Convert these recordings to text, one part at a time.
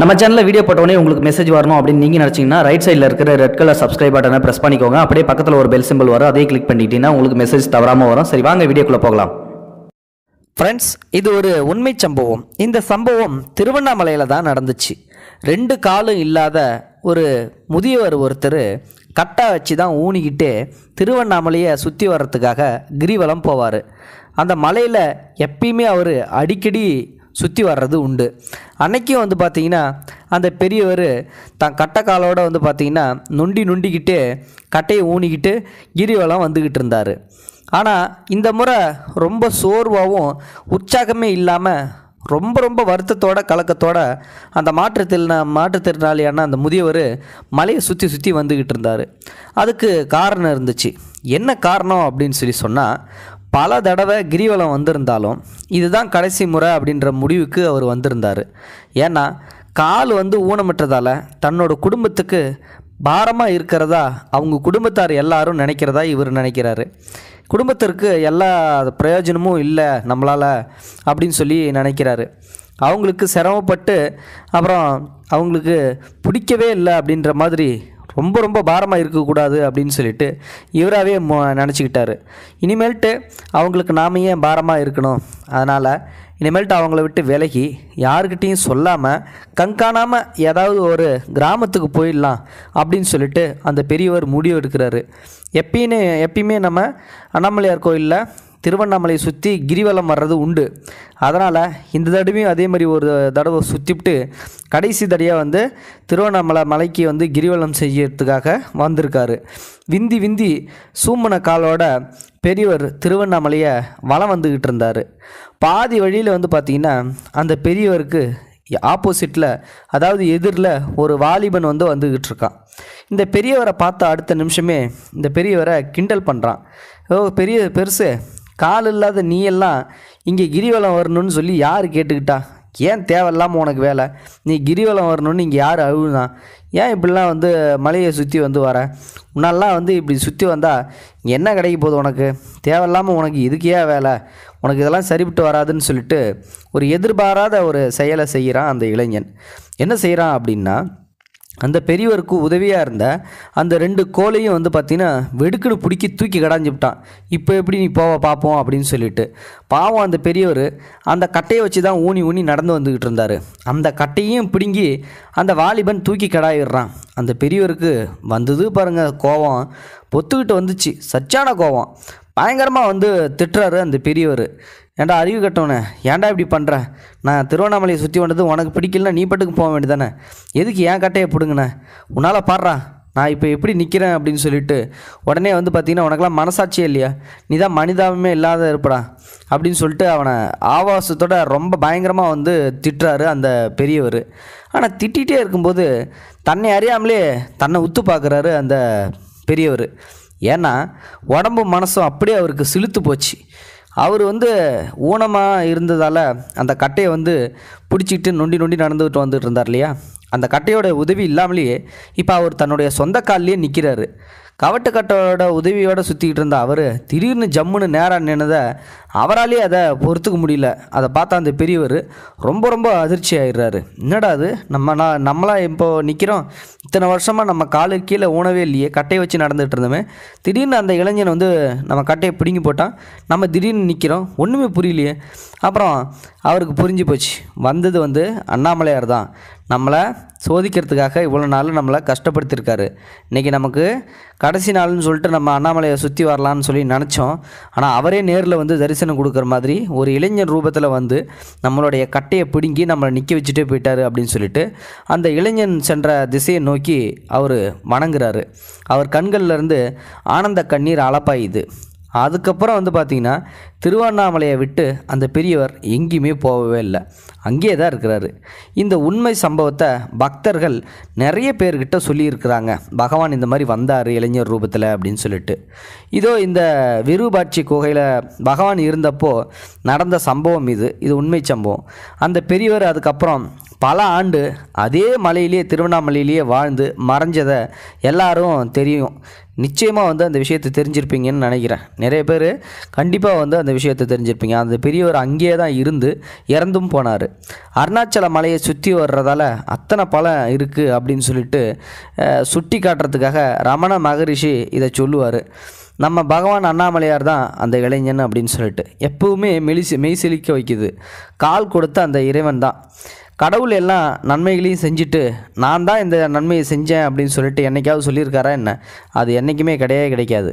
நம்ம சேனலில் வீடியோ போட்டோன்னே உங்களுக்கு மெசேஜ் வரணும் அப்படின்னு நீங்கள் நினச்சிங்கன்னா ரைட் சைடில் இருக்கிற ரெட் கலர் சப்ஸ்கிரைப் பட்டனை ப்ரெஸ் பண்ணிக்கோங்க அப்படியே பக்கத்தில் ஒரு பெல் சிம்பிள் வரும் அதே கிளிக் பண்ணிட்டீங்கன்னா உங்களுக்கு மெசேஜ் தவறாமல் வரும் சரி வாங்க வீடியோக்குள்ளே போகலாம் ஃப்ரெண்ட்ஸ் இது ஒரு உண்மை சம்பவம் இந்த சம்பவம் திருவண்ணாமலையில் தான் நடந்துச்சு ரெண்டு காலும் இல்லாத ஒரு முதியவர் ஒருத்தர் கட்டா வச்சு தான் ஊனிக்கிட்டு திருவண்ணாமலையை சுற்றி வர்றதுக்காக கிரிவலம் போவார் அந்த மலையில் எப்பயுமே அவர் அடிக்கடி சுற்றி வர்றது உண்டு அன்றைக்கும் வந்து பார்த்திங்கன்னா அந்த பெரியவர் தான் கட்டைக்காலோடு வந்து பார்த்திங்கன்னா நொண்டி நொண்டிக்கிட்டே கட்டையை ஊனிக்கிட்டு கிரிவலம் வந்துக்கிட்டு இருந்தார் ஆனால் இந்த முறை ரொம்ப சோர்வாகவும் உற்சாகமே இல்லாமல் ரொம்ப ரொம்ப வருத்தத்தோட கலக்கத்தோட அந்த மாற்றுத்திறனா மாற்றுத்திறனாளியான அந்த முதியவர் மலையை சுற்றி சுற்றி வந்துக்கிட்டு இருந்தார் அதுக்கு காரணம் இருந்துச்சு என்ன காரணம் அப்படின்னு சொல்லி சொன்னால் பல தடவை கிரிவலம் வந்திருந்தாலும் இதுதான் கடைசி முறை அப்படின்ற முடிவுக்கு அவர் வந்திருந்தார் ஏன்னா கால் வந்து ஊனமிட்டதால் தன்னோட குடும்பத்துக்கு பாரமாக இருக்கிறதா அவங்க குடும்பத்தார் எல்லாரும் நினைக்கிறதா இவர் நினைக்கிறாரு குடும்பத்திற்கு எல்லா பிரயோஜனமும் இல்லை நம்மளால் அப்படின்னு சொல்லி நினைக்கிறாரு அவங்களுக்கு சிரமப்பட்டு அப்புறம் அவங்களுக்கு பிடிக்கவே இல்லை அப்படின்ற மாதிரி ரொம்ப ரொம்ப பாரமாக இருக்கக்கூடாது அப்படின்னு சொல்லிட்டு இவராகவே நினச்சிக்கிட்டாரு இனிமேல்ட்டு அவங்களுக்கு நாம ஏன் பாரமாக இருக்கணும் அதனால் இனிமேல்ட்டு அவங்கள விட்டு விலகி யாருக்கிட்டேயும் சொல்லாமல் கண்காணாமல் ஏதாவது ஒரு கிராமத்துக்கு போயிடலாம் அப்படின்னு சொல்லிட்டு அந்த பெரியவர் முடிவு எடுக்கிறாரு எப்பயுன்னு எப்பயுமே நம்ம அண்ணாமலையார் கோயிலில் திருவண்ணாமலை சுற்றி கிரிவலம் வர்றது உண்டு அதனால் இந்த தடவையும் அதே மாதிரி ஒரு தடவை சுற்றிவிட்டு கடைசி தடையாக வந்து திருவண்ணாமலை மலைக்கு வந்து கிரிவலம் செய்யறதுக்காக வந்திருக்காரு விந்தி விந்தி சூமன காலோட பெரியவர் திருவண்ணாமலையை வளம் வந்துக்கிட்டு இருந்தார் பாதி வழியில் வந்து பார்த்திங்கன்னா அந்த பெரியவருக்கு ஆப்போசிட்டில் அதாவது எதிரில் ஒரு வாலிபன் வந்து வந்துக்கிட்டு இருக்கான் இந்த பெரியவரை பார்த்த அடுத்த நிமிஷமே இந்த பெரியவரை கிண்டல் பண்ணுறான் ஓ பெரிய பெருசு கால் இல்லாத நீ எல்லாம் இங்கே கிரிவலம் வரணும்னு சொல்லி யார் கேட்டுக்கிட்டா ஏன் தேவையில்லாமல் உனக்கு வேலை நீ கிரிவலம் வரணும்னு இங்கே யார் அழுகுதான் ஏன் இப்படிலாம் வந்து மலையை சுற்றி வந்து வர உன்னாலாம் வந்து இப்படி சுற்றி வந்தால் இங்கே என்ன கிடைக்க போகுது உனக்கு தேவையில்லாமல் உனக்கு இதுக்கே வேலை உனக்கு இதெல்லாம் சரிபட்டு வராதுன்னு சொல்லிட்டு ஒரு எதிர்பாராத ஒரு செயலை செய்கிறான் அந்த இளைஞன் என்ன செய்கிறான் அப்படின்னா அந்த பெரியவருக்கு உதவியாக இருந்த அந்த ரெண்டு கோலையும் வந்து பார்த்திங்கன்னா வெடுக்குன்னு பிடிக்கி தூக்கி கடாஞ்சிவிட்டான் இப்போ எப்படி நீ போவ பார்ப்போம் அப்படின்னு சொல்லிட்டு பாவம் அந்த பெரியவர் அந்த கட்டையை வச்சு தான் ஊனி ஊனி நடந்து வந்துக்கிட்டு இருந்தார் அந்த கட்டையும் பிடுங்கி அந்த வாலிபன் தூக்கி கடாயிடுறான் அந்த பெரியவருக்கு வந்தது பாருங்கள் கோவம் பொத்துக்கிட்டு வந்துச்சு சச்சான கோவம் பயங்கரமாக வந்து திட்டுறாரு அந்த பெரியவர் ஏன்டா அறிவு கட்டவனே ஏன்டா இப்படி பண்ணுற நான் திருவண்ணாமலையை சுற்றி வந்தது உனக்கு பிடிக்கலனா நீ பட்டுக்கு போக வேண்டியதானே எதுக்கு ஏன் கட்டையை பிடுங்கண்ணே உன்னால் பாடுறா நான் இப்போ எப்படி நிற்கிறேன் அப்படின்னு சொல்லிட்டு உடனே வந்து பார்த்தீங்கன்னா உனக்கெல்லாம் மனசாட்சியே இல்லையா நீ தான் மனிதாபமே இல்லாத இருப்படா அப்படின்னு சொல்லிட்டு அவனை ஆவாசத்தோட ரொம்ப பயங்கரமாக வந்து திட்டுறாரு அந்த பெரியவர் ஆனால் திட்டிகிட்டே இருக்கும்போது தன்னை அறியாமலே தன்னை உத்து பார்க்குறாரு அந்த பெரியவர் ஏன்னா உடம்பு மனசும் அப்படியே அவருக்கு சிலுத்து போச்சு அவர் வந்து ஊனமாக இருந்ததால் அந்த கட்டையை வந்து பிடிச்சிக்கிட்டு நொண்டி நொண்டி நடந்துகிட்டு வந்துட்டு இருந்தார் இல்லையா அந்த கட்டையோட உதவி இல்லாமலேயே இப்போ அவர் தன்னுடைய சொந்த கால்லேயே நிற்கிறாரு கவட்டு கட்டையோட உதவியோடு சுற்றிக்கிட்டு இருந்த அவர் திடீர்னு ஜம்முன்னு நேராக நின்னதை அவராலேயே அதை பொறுத்துக்க முடியல அதை பார்த்தா அந்த பெரியவர் ரொம்ப ரொம்ப அதிர்ச்சி ஆயிடுறாரு என்னடா அது நம்ம நான் நம்மளாம் இப்போது நிற்கிறோம் இத்தனை வருஷமாக நம்ம காலு கீழே ஊனவே இல்லையே கட்டையை வச்சு நடந்துகிட்டு இருந்தோமே திடீர்னு அந்த இளைஞன் வந்து நம்ம கட்டையை பிடுங்கி போட்டான் நம்ம திடீர்னு நிற்கிறோம் ஒன்றுமே புரியலையே அப்புறம் அவருக்கு புரிஞ்சு போச்சு வந்தது வந்து அண்ணாமலையார் தான் நம்மளை சோதிக்கிறதுக்காக இவ்வளோ நாள் நம்மளை கஷ்டப்படுத்தியிருக்காரு இன்றைக்கி நமக்கு கடைசி நாள்னு சொல்லிட்டு நம்ம அண்ணாமலையை சுற்றி வரலான்னு சொல்லி நினச்சோம் ஆனால் அவரே நேரில் வந்து தரிசனம் கொடுக்குற மாதிரி ஒரு இளைஞர் ரூபத்தில் வந்து நம்மளுடைய கட்டையை பிடுங்கி நம்மளை நிற்க வச்சுட்டே போயிட்டார் அப்படின்னு சொல்லிட்டு அந்த இளைஞன் சென்ற திசையை நோக்கி அவர் வணங்குறாரு அவர் கண்கள்லேருந்து ஆனந்த கண்ணீர் அளப்பாயுது அதுக்கப்புறம் வந்து பார்த்திங்கன்னா திருவண்ணாமலையை விட்டு அந்த பெரியவர் எங்கேயுமே போகவே இல்லை அங்கேயே தான் இருக்கிறாரு இந்த உண்மை சம்பவத்தை பக்தர்கள் நிறைய பேர்கிட்ட சொல்லியிருக்கிறாங்க பகவான் இந்த மாதிரி வந்தார் இளைஞர் ரூபத்தில் அப்படின்னு சொல்லிட்டு இதோ இந்த விருபாட்சி குகையில் பகவான் இருந்தப்போ நடந்த சம்பவம் இது இது உண்மை சம்பவம் அந்த பெரியவர் அதுக்கப்புறம் பல ஆண்டு அதே மலையிலேயே திருவண்ணாமலையிலேயே வாழ்ந்து மறைஞ்சதை எல்லாரும் தெரியும் நிச்சயமாக வந்து அந்த விஷயத்தை தெரிஞ்சிருப்பீங்கன்னு நினைக்கிறேன் நிறைய பேர் கண்டிப்பாக வந்து அந்த விஷயத்தை தெரிஞ்சிருப்பீங்க அந்த பெரியவர் அங்கேயே தான் இருந்து இறந்தும் போனார் அருணாச்சல மலையை சுற்றி வர்றதால அத்தனை பழம் இருக்குது அப்படின்னு சொல்லிட்டு சுட்டி காட்டுறதுக்காக ரமண மகரிஷி இதை சொல்லுவார் நம்ம பகவான் அண்ணாமலையார் தான் அந்த இளைஞன் அப்படின்னு சொல்லிட்டு எப்பவுமே மெலிசி மெய்சிலிக்க வைக்குது கால் கொடுத்த அந்த இறைவன் தான் கடவுள் எல்லாம் நன்மைகளையும் செஞ்சுட்டு நான் தான் இந்த நன்மையை செஞ்சேன் அப்படின்னு சொல்லிட்டு என்றைக்காவது சொல்லியிருக்காரா என்ன அது என்றைக்குமே கிடையவே கிடைக்காது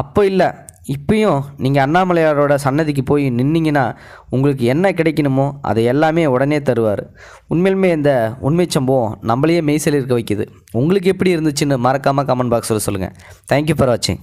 அப்போ இல்லை இப்பயும் நீங்கள் அண்ணாமலையாரோட சன்னதிக்கு போய் நின்னீங்கன்னா உங்களுக்கு என்ன கிடைக்கணுமோ அதை எல்லாமே உடனே தருவார் உண்மையிலுமே இந்த உண்மை சம்பவம் நம்மளையே மெய்சல் இருக்க வைக்குது உங்களுக்கு எப்படி இருந்துச்சுன்னு மறக்காமல் கமெண்ட் பாக்ஸில் சொல்லுங்கள் தேங்க்யூ ஃபார் வாட்சிங்